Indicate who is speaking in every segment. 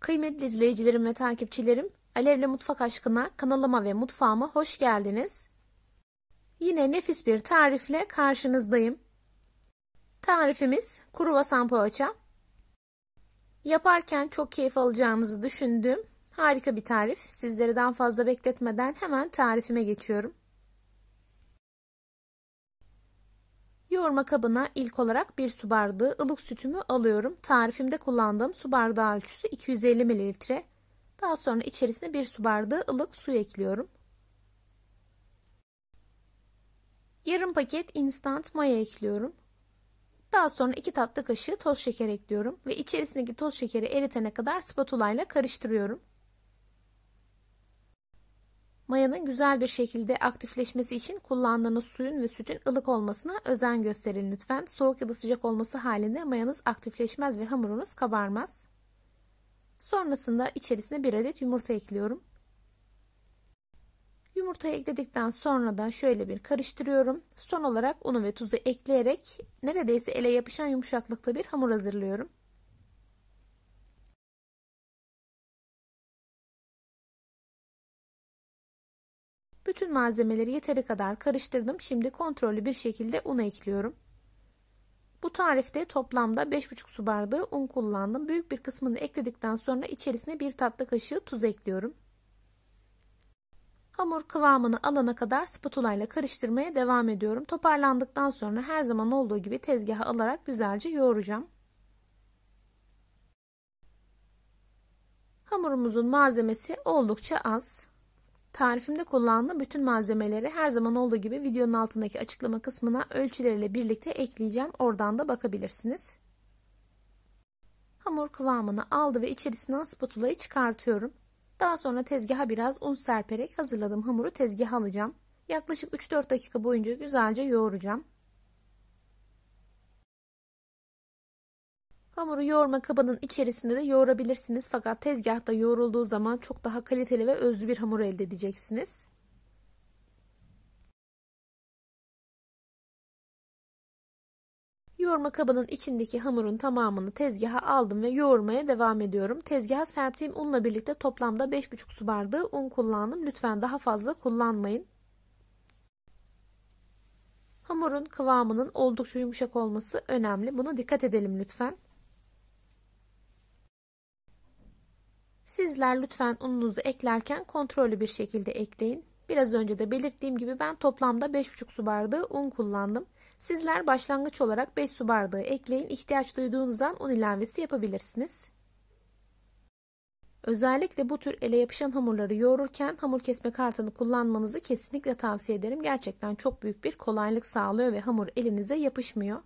Speaker 1: Kıymetli izleyicilerim ve takipçilerim,
Speaker 2: Alevle Mutfak Aşkına kanalıma ve mutfağıma hoş geldiniz. Yine nefis bir tarifle karşınızdayım. Tarifimiz kruvasan poğaça. Yaparken çok keyif alacağınızı düşündüğüm harika bir tarif. Sizleri daha fazla bekletmeden hemen tarifime geçiyorum. Yoğurma kabına ilk olarak bir su bardağı ılık sütümü alıyorum. Tarifimde kullandığım su bardağı ölçüsü 250 mililitre. Daha sonra içerisine bir su bardağı ılık su ekliyorum. Yarım paket instant maya ekliyorum. Daha sonra 2 tatlı kaşığı toz şeker ekliyorum ve içerisindeki toz şekeri eritene kadar spatula ile karıştırıyorum. Mayanın güzel bir şekilde aktifleşmesi için kullandığınız suyun ve sütün ılık olmasına özen gösterin lütfen. Soğuk ya da sıcak olması halinde mayanız aktifleşmez ve hamurunuz kabarmaz. Sonrasında içerisine bir adet yumurta ekliyorum. Yumurtayı ekledikten sonra da şöyle bir karıştırıyorum. Son olarak unu ve tuzu ekleyerek neredeyse ele yapışan yumuşaklıkta bir hamur hazırlıyorum.
Speaker 1: Bütün malzemeleri yeteri kadar karıştırdım.
Speaker 2: Şimdi kontrollü bir şekilde un ekliyorum. Bu tarifte toplamda 5,5 su bardağı un kullandım. Büyük bir kısmını ekledikten sonra içerisine bir tatlı kaşığı tuz ekliyorum. Hamur kıvamını alana kadar spatula ile karıştırmaya devam ediyorum. Toparlandıktan sonra her zaman olduğu gibi tezgaha alarak güzelce yoğuracağım. Hamurumuzun malzemesi oldukça az. Tarifimde kullandığım bütün malzemeleri her zaman olduğu gibi videonun altındaki açıklama kısmına ölçüleriyle birlikte ekleyeceğim. Oradan da bakabilirsiniz. Hamur kıvamını aldı ve içerisinden spatulayı çıkartıyorum. Daha sonra tezgaha biraz un serperek hazırladığım hamuru tezgaha alacağım. Yaklaşık 3-4 dakika boyunca güzelce yoğuracağım. Hamuru yoğurma kabının içerisinde de yoğurabilirsiniz. Fakat tezgahta yoğrulduğu zaman çok daha kaliteli ve özlü bir hamur elde edeceksiniz.
Speaker 1: Yoğurma kabının içindeki hamurun
Speaker 2: tamamını tezgaha aldım ve yoğurmaya devam ediyorum. Tezgaha serptiğim unla birlikte toplamda 5,5 su bardağı un kullandım. Lütfen daha fazla kullanmayın. Hamurun kıvamının oldukça yumuşak olması önemli. Buna dikkat edelim lütfen. Sizler lütfen ununuzu eklerken kontrollü bir şekilde ekleyin. Biraz önce de belirttiğim gibi ben toplamda 5,5 su bardağı un kullandım. Sizler başlangıç olarak 5 su bardağı ekleyin. İhtiyaç duyduğunuz an un ilavesi yapabilirsiniz. Özellikle bu tür ele yapışan hamurları yoğururken hamur kesme kartını kullanmanızı kesinlikle tavsiye ederim. Gerçekten çok büyük bir kolaylık sağlıyor ve hamur elinize yapışmıyor.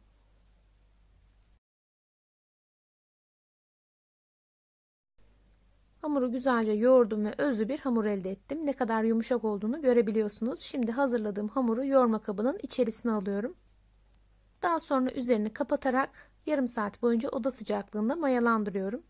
Speaker 2: Hamuru güzelce yoğurdum ve özlü bir hamur elde ettim. Ne kadar yumuşak olduğunu görebiliyorsunuz. Şimdi hazırladığım hamuru yoğurma kabının içerisine alıyorum. Daha sonra üzerini kapatarak yarım saat boyunca oda sıcaklığında mayalandırıyorum.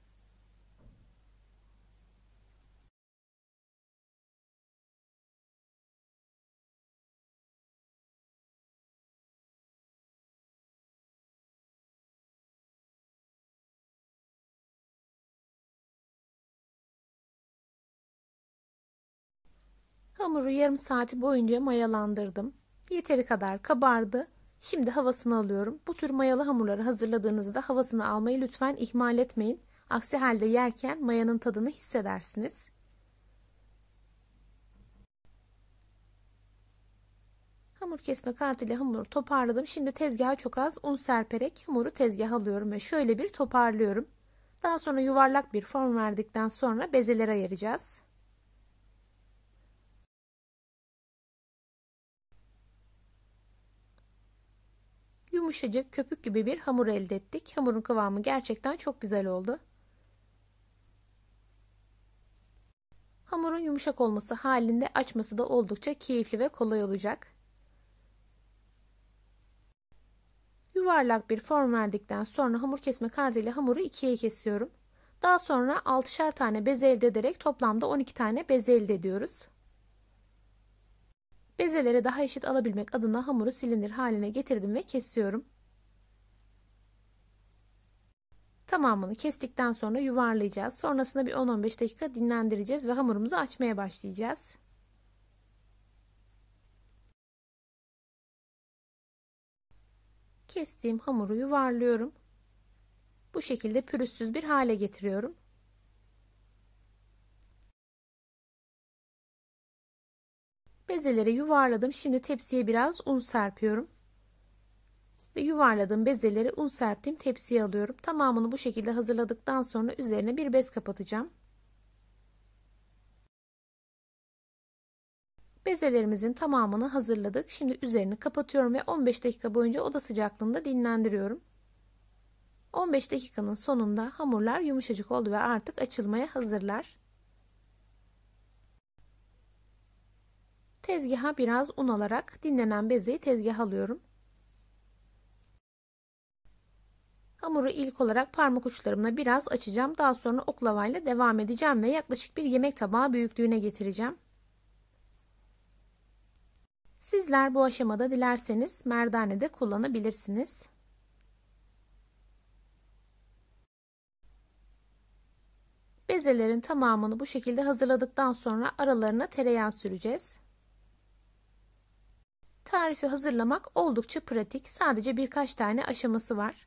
Speaker 2: Hamuru yarım saati boyunca mayalandırdım. Yeteri kadar kabardı. Şimdi havasını alıyorum. Bu tür mayalı hamurları hazırladığınızda havasını almayı lütfen ihmal etmeyin. Aksi halde yerken mayanın tadını hissedersiniz. Hamur kesme kartıyla hamuru toparladım. Şimdi tezgaha çok az un serperek hamuru tezgaha alıyorum ve şöyle bir toparlıyorum. Daha sonra yuvarlak bir form verdikten sonra bezelere ayıracağız. yumuşacık köpük gibi bir hamur elde ettik. Hamurun kıvamı gerçekten çok güzel oldu. Hamurun yumuşak olması halinde açması da oldukça keyifli ve kolay olacak. Yuvarlak bir form verdikten sonra hamur kesme kartıyla hamuru ikiye kesiyorum. Daha sonra 6'şer tane bez elde ederek toplamda 12 tane bez elde ediyoruz. Bezeleri daha eşit alabilmek adına hamuru silinir haline getirdim ve kesiyorum. Tamamını kestikten sonra yuvarlayacağız. Sonrasında bir 10-15 dakika dinlendireceğiz ve hamurumuzu açmaya başlayacağız. Kestiğim hamuru yuvarlıyorum. Bu şekilde pürüzsüz bir hale getiriyorum. bezeleri yuvarladım. Şimdi tepsiye biraz un serpiyorum. Ve yuvarladığım bezeleri un serptim tepsiye alıyorum. Tamamını bu şekilde hazırladıktan sonra üzerine bir bez kapatacağım. Bezelerimizin tamamını hazırladık. Şimdi üzerini kapatıyorum ve 15 dakika boyunca oda sıcaklığında dinlendiriyorum. 15 dakikanın sonunda hamurlar yumuşacık oldu ve artık açılmaya hazırlar. Tezgaha biraz un alarak dinlenen bezi tezgaha alıyorum. Hamuru ilk olarak parmak uçlarımla biraz açacağım. Daha sonra oklavayla devam edeceğim ve yaklaşık bir yemek tabağı büyüklüğüne getireceğim. Sizler bu aşamada dilerseniz merdane de kullanabilirsiniz. Bezelerin tamamını bu şekilde hazırladıktan sonra aralarına tereyağı süreceğiz. Tarifi hazırlamak oldukça pratik. Sadece birkaç tane aşaması var.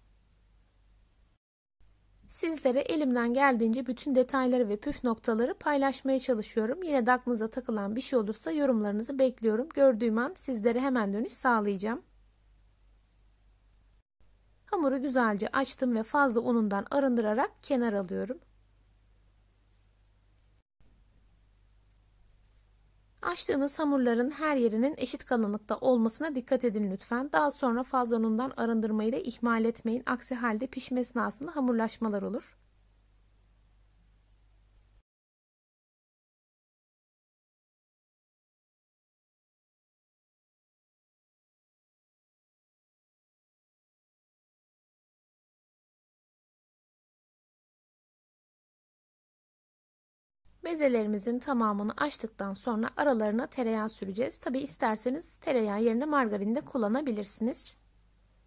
Speaker 2: Sizlere elimden geldiğince bütün detayları ve püf noktaları paylaşmaya çalışıyorum. Yine de aklınıza takılan bir şey olursa yorumlarınızı bekliyorum. Gördüğüm an sizlere hemen dönüş sağlayacağım. Hamuru güzelce açtım ve fazla unundan arındırarak kenar alıyorum. Açtığınız hamurların her yerinin eşit kalınlıkta olmasına dikkat edin lütfen. Daha sonra fazla unundan arındırmayı da ihmal etmeyin. Aksi halde pişme esnasında hamurlaşmalar olur.
Speaker 1: Bezelerimizin
Speaker 2: tamamını açtıktan sonra aralarına tereyağı süreceğiz. Tabi isterseniz tereyağı yerine margarin de kullanabilirsiniz.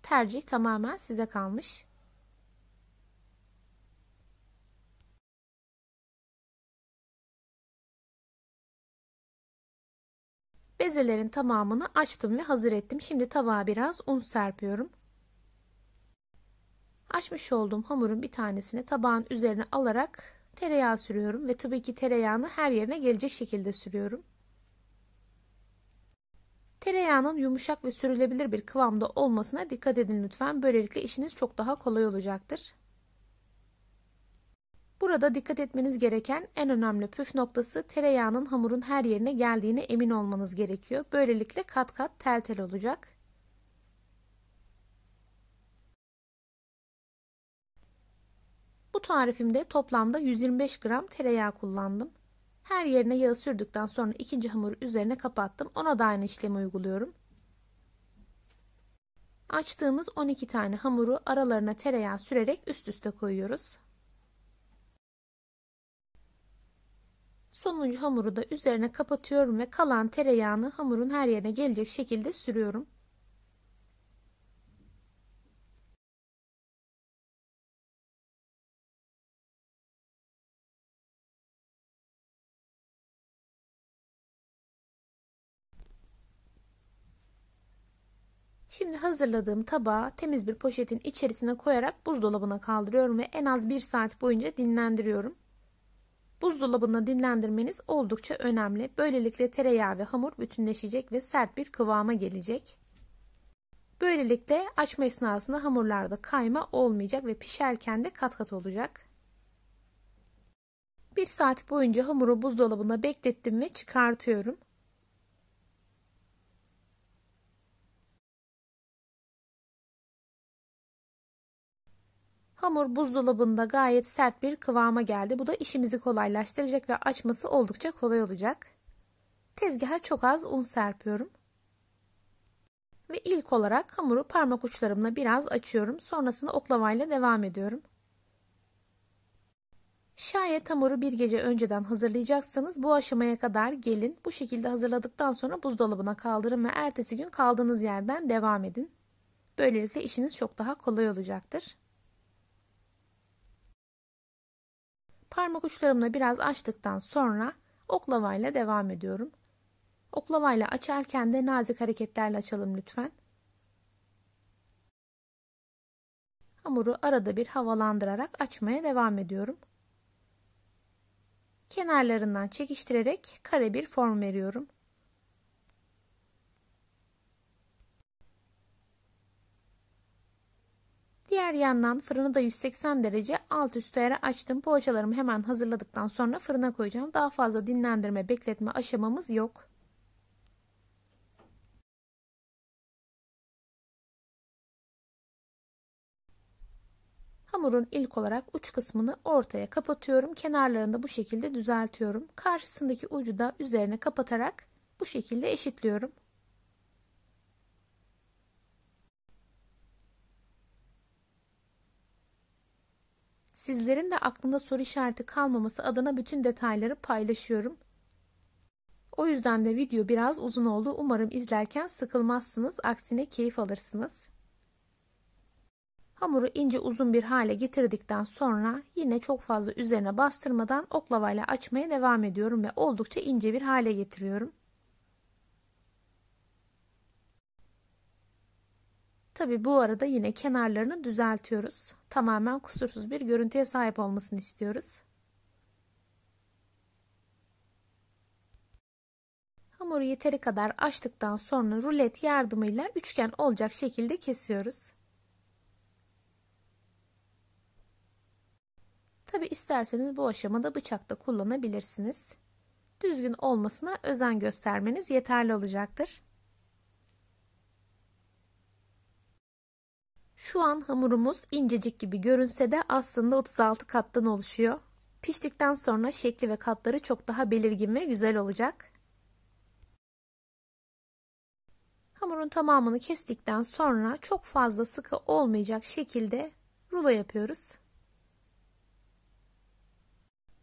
Speaker 2: Tercih tamamen size kalmış.
Speaker 1: Bezelerin tamamını açtım ve hazır ettim.
Speaker 2: Şimdi tabağa biraz un serpiyorum. Açmış olduğum hamurun bir tanesini tabağın üzerine alarak tereyağı sürüyorum ve tabii ki tereyağını her yerine gelecek şekilde sürüyorum. Tereyağının yumuşak ve sürülebilir bir kıvamda olmasına dikkat edin lütfen. Böylelikle işiniz çok daha kolay olacaktır. Burada dikkat etmeniz gereken en önemli püf noktası tereyağının hamurun her yerine geldiğine emin olmanız gerekiyor. Böylelikle kat kat tel tel olacak. Bu tarifimde toplamda 125 gram tereyağı kullandım. Her yerine yağı sürdükten sonra ikinci hamuru üzerine kapattım. Ona da aynı işlemi uyguluyorum. Açtığımız 12 tane hamuru aralarına tereyağı sürerek üst üste koyuyoruz. Sonuncu hamuru da üzerine kapatıyorum ve kalan tereyağını hamurun her yerine gelecek şekilde sürüyorum. Şimdi hazırladığım tabağı temiz bir poşetin içerisine koyarak buzdolabına kaldırıyorum ve en az 1 saat boyunca dinlendiriyorum. Buzdolabında dinlendirmeniz oldukça önemli. Böylelikle tereyağı ve hamur bütünleşecek ve sert bir kıvama gelecek. Böylelikle açma esnasında hamurlarda kayma olmayacak ve pişerken de kat kat olacak. 1 saat boyunca hamuru buzdolabında beklettim ve çıkartıyorum. Hamur buzdolabında gayet sert bir kıvama geldi. Bu da işimizi kolaylaştıracak ve açması oldukça kolay olacak. Tezgaha çok az un serpiyorum. Ve ilk olarak hamuru parmak uçlarımla biraz açıyorum. Sonrasında oklavayla devam ediyorum. Şayet hamuru bir gece önceden hazırlayacaksanız bu aşamaya kadar gelin. Bu şekilde hazırladıktan sonra buzdolabına kaldırın ve ertesi gün kaldığınız yerden devam edin. Böylelikle işiniz çok daha kolay olacaktır. Parmak uçlarımla biraz açtıktan sonra oklavayla devam ediyorum. Oklavayla açarken de nazik hareketlerle açalım lütfen. Hamuru arada bir havalandırarak açmaya devam ediyorum. Kenarlarından çekiştirerek kare bir form veriyorum. Diğer yandan fırını da 180 derece alt üst ayara açtım. Poğaçalarımı hemen hazırladıktan sonra fırına koyacağım. Daha fazla dinlendirme, bekletme aşamamız yok. Hamurun ilk olarak uç kısmını ortaya kapatıyorum. Kenarlarını bu şekilde düzeltiyorum. Karşısındaki ucu da üzerine kapatarak bu şekilde eşitliyorum. Sizlerin de aklında soru işareti kalmaması adına bütün detayları paylaşıyorum. O yüzden de video biraz uzun oldu. Umarım izlerken sıkılmazsınız. Aksine keyif alırsınız. Hamuru ince uzun bir hale getirdikten sonra yine çok fazla üzerine bastırmadan oklavayla açmaya devam ediyorum ve oldukça ince bir hale getiriyorum. Tabi bu arada yine kenarlarını düzeltiyoruz. Tamamen kusursuz bir görüntüye sahip olmasını istiyoruz. Hamuru yeteri kadar açtıktan sonra rulet yardımıyla üçgen olacak şekilde kesiyoruz. Tabi isterseniz bu aşamada bıçak da kullanabilirsiniz. Düzgün olmasına özen göstermeniz yeterli olacaktır. Şu an hamurumuz incecik gibi görünse de aslında 36 kattan oluşuyor. Piştikten sonra şekli ve katları çok daha belirgin ve güzel olacak. Hamurun tamamını kestikten sonra çok fazla sıkı olmayacak şekilde rulo yapıyoruz.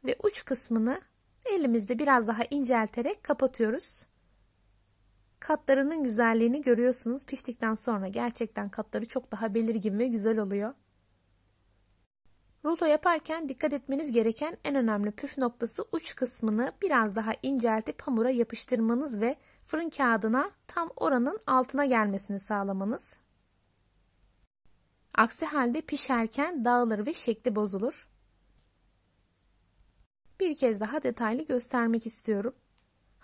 Speaker 2: Ve uç kısmını elimizde biraz daha incelterek kapatıyoruz. Katlarının güzelliğini görüyorsunuz. Piştikten sonra gerçekten katları çok daha belirgin ve güzel oluyor. Rulo yaparken dikkat etmeniz gereken en önemli püf noktası uç kısmını biraz daha inceltip hamura yapıştırmanız ve fırın kağıdına tam oranın altına gelmesini sağlamanız. Aksi halde pişerken dağılır ve şekli bozulur. Bir kez daha detaylı göstermek istiyorum.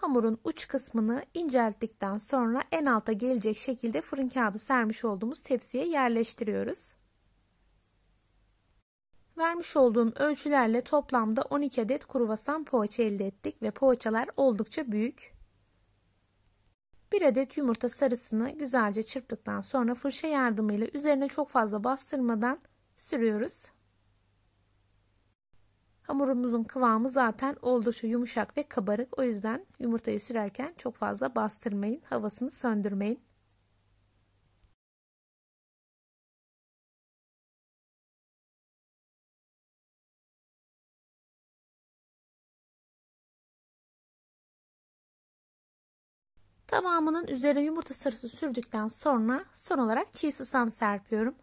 Speaker 2: Hamurun uç kısmını incelttikten sonra en alta gelecek şekilde fırın kağıdı sermiş olduğumuz tepsiye yerleştiriyoruz. Vermiş olduğum ölçülerle toplamda 12 adet kruvasan poğaça elde ettik ve poğaçalar oldukça büyük. 1 adet yumurta sarısını güzelce çırptıktan sonra fırça yardımıyla üzerine çok fazla bastırmadan sürüyoruz. Hamurumuzun kıvamı zaten oldukça yumuşak ve kabarık. O yüzden yumurtayı sürerken çok fazla bastırmayın. Havasını söndürmeyin.
Speaker 1: Tamamının üzerine yumurta sarısı sürdükten sonra son olarak çiğ susam serpiyorum.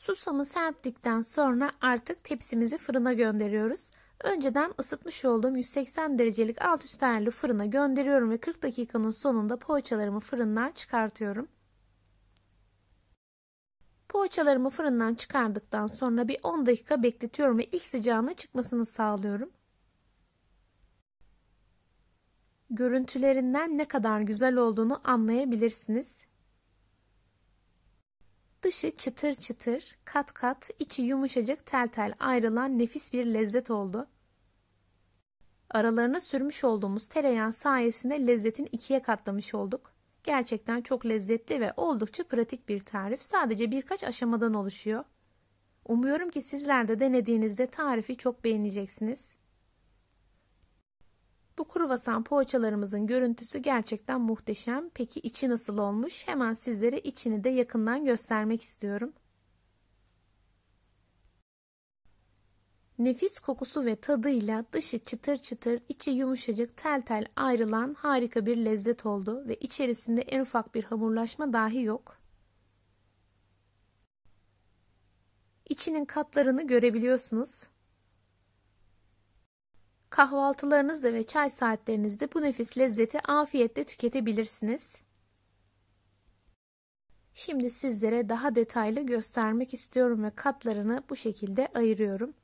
Speaker 2: Susamı serptikten sonra artık tepsimizi fırına gönderiyoruz. Önceden ısıtmış olduğum 180 derecelik alt üst ayarlı fırına gönderiyorum ve 40 dakikanın sonunda poğaçalarımı fırından çıkartıyorum. Poğaçalarımı fırından çıkardıktan sonra bir 10 dakika bekletiyorum ve ilk sıcağına çıkmasını sağlıyorum. Görüntülerinden ne kadar güzel olduğunu anlayabilirsiniz. Dışı çıtır çıtır, kat kat, içi yumuşacık tel tel ayrılan nefis bir lezzet oldu. Aralarına sürmüş olduğumuz tereyağı sayesinde lezzetin ikiye katlamış olduk. Gerçekten çok lezzetli ve oldukça pratik bir tarif. Sadece birkaç aşamadan oluşuyor. Umuyorum ki sizler de denediğinizde tarifi çok beğeneceksiniz. Bu kruvasan poğaçalarımızın görüntüsü gerçekten muhteşem. Peki içi nasıl olmuş? Hemen sizlere içini de yakından göstermek istiyorum. Nefis kokusu ve tadıyla dışı çıtır çıtır, içi yumuşacık tel tel ayrılan harika bir lezzet oldu ve içerisinde en ufak bir hamurlaşma dahi yok. İçinin katlarını görebiliyorsunuz. Kahvaltılarınızda ve çay saatlerinizde bu nefis lezzeti afiyetle tüketebilirsiniz. Şimdi sizlere daha detaylı göstermek istiyorum ve katlarını bu şekilde ayırıyorum.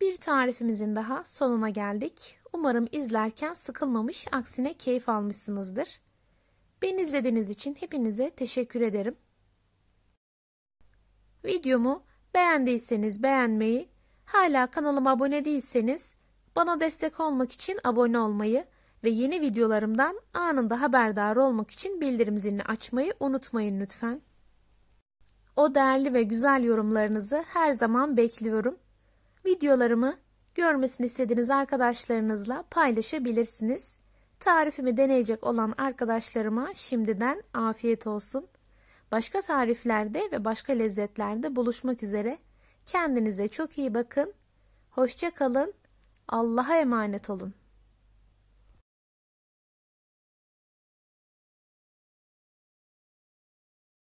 Speaker 2: Bir tarifimizin daha sonuna geldik. Umarım izlerken sıkılmamış, aksine keyif almışsınızdır. Beni izlediğiniz için hepinize teşekkür ederim. Videomu beğendiyseniz beğenmeyi, hala kanalıma abone değilseniz bana destek olmak için abone olmayı ve yeni videolarımdan anında haberdar olmak için bildirim zilini açmayı unutmayın lütfen. O değerli ve güzel yorumlarınızı her zaman bekliyorum. Videolarımı görmesini istediğiniz arkadaşlarınızla paylaşabilirsiniz. Tarifimi deneyecek olan arkadaşlarıma şimdiden afiyet olsun. Başka tariflerde ve başka lezzetlerde buluşmak üzere kendinize çok iyi bakın. Hoşça kalın. Allah'a emanet
Speaker 1: olun.